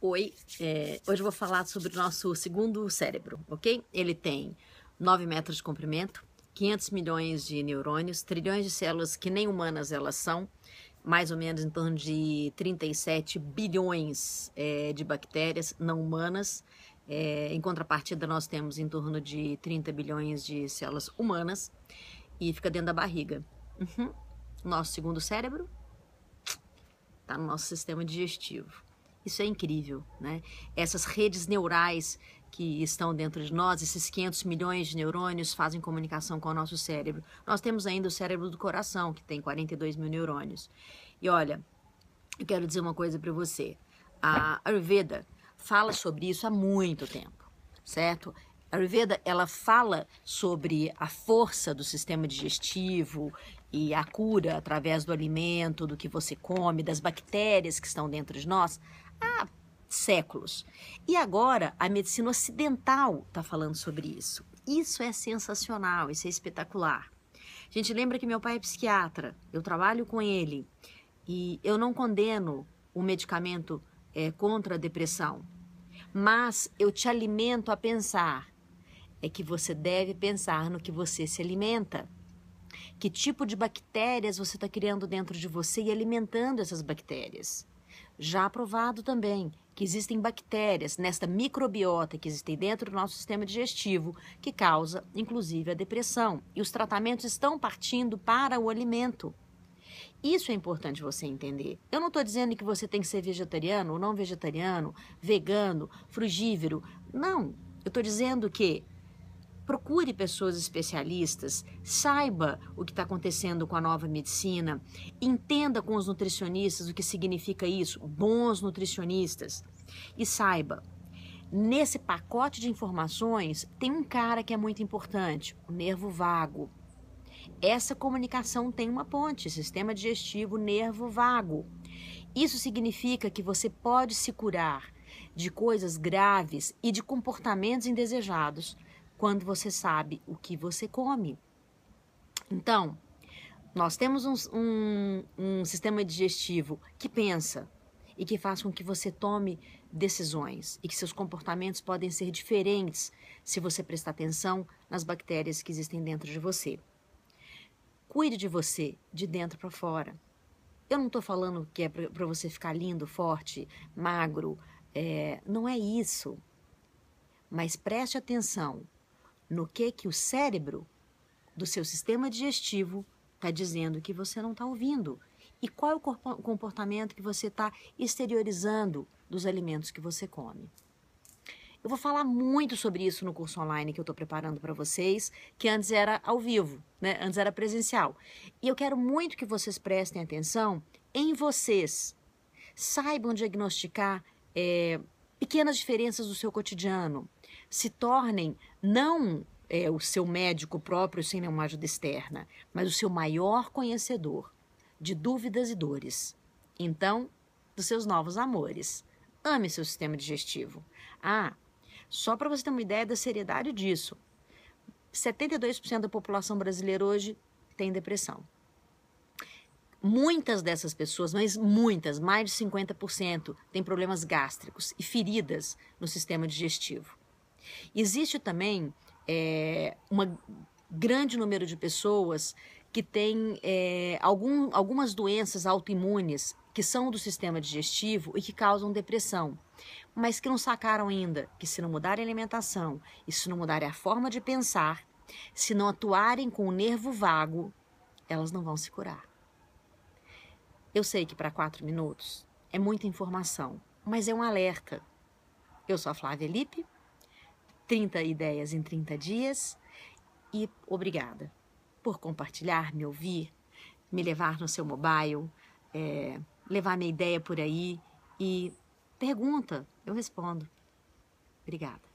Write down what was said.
Oi, é, hoje eu vou falar sobre o nosso segundo cérebro, ok? Ele tem 9 metros de comprimento, 500 milhões de neurônios, trilhões de células que nem humanas elas são, mais ou menos em torno de 37 bilhões é, de bactérias não humanas. É, em contrapartida, nós temos em torno de 30 bilhões de células humanas e fica dentro da barriga. Uhum. Nosso segundo cérebro está no nosso sistema digestivo. Isso é incrível, né? Essas redes neurais que estão dentro de nós, esses 500 milhões de neurônios fazem comunicação com o nosso cérebro. Nós temos ainda o cérebro do coração, que tem 42 mil neurônios. E olha, eu quero dizer uma coisa para você. A Ayurveda fala sobre isso há muito tempo, certo? A Ayurveda, ela fala sobre a força do sistema digestivo e a cura através do alimento, do que você come, das bactérias que estão dentro de nós há séculos. E agora a medicina ocidental está falando sobre isso. Isso é sensacional, isso é espetacular. A gente, lembra que meu pai é psiquiatra, eu trabalho com ele e eu não condeno o medicamento é, contra a depressão, mas eu te alimento a pensar. É que você deve pensar no que você se alimenta. Que tipo de bactérias você está criando dentro de você e alimentando essas bactérias? Já provado também que existem bactérias nesta microbiota que existem dentro do nosso sistema digestivo que causa, inclusive, a depressão. E os tratamentos estão partindo para o alimento. Isso é importante você entender. Eu não estou dizendo que você tem que ser vegetariano ou não vegetariano, vegano, frugívoro. Não. Eu estou dizendo que procure pessoas especialistas, saiba o que está acontecendo com a nova medicina, entenda com os nutricionistas o que significa isso, bons nutricionistas, e saiba. Nesse pacote de informações tem um cara que é muito importante, o nervo vago. Essa comunicação tem uma ponte, sistema digestivo, nervo vago. Isso significa que você pode se curar de coisas graves e de comportamentos indesejados quando você sabe o que você come. Então, nós temos um, um, um sistema digestivo que pensa e que faz com que você tome decisões e que seus comportamentos podem ser diferentes se você prestar atenção nas bactérias que existem dentro de você. Cuide de você de dentro para fora. Eu não estou falando que é para você ficar lindo, forte, magro, é, não é isso. Mas preste atenção no que que o cérebro do seu sistema digestivo está dizendo que você não está ouvindo e qual é o comportamento que você está exteriorizando dos alimentos que você come. Eu vou falar muito sobre isso no curso online que eu estou preparando para vocês, que antes era ao vivo, né? antes era presencial. E eu quero muito que vocês prestem atenção em vocês. Saibam diagnosticar é, pequenas diferenças do seu cotidiano, se tornem não é, o seu médico próprio sem nenhuma ajuda externa, mas o seu maior conhecedor de dúvidas e dores. Então, dos seus novos amores. Ame seu sistema digestivo. Ah, só para você ter uma ideia da seriedade disso, 72% da população brasileira hoje tem depressão. Muitas dessas pessoas, mas muitas, mais de 50%, têm problemas gástricos e feridas no sistema digestivo. Existe também é, um grande número de pessoas que têm é, algum, algumas doenças autoimunes que são do sistema digestivo e que causam depressão, mas que não sacaram ainda que se não mudarem a alimentação e se não mudarem a forma de pensar, se não atuarem com o nervo vago, elas não vão se curar. Eu sei que para quatro minutos é muita informação, mas é um alerta. Eu sou a Flávia Lippe 30 ideias em 30 dias e obrigada por compartilhar, me ouvir, me levar no seu mobile, é, levar minha ideia por aí e pergunta, eu respondo. Obrigada.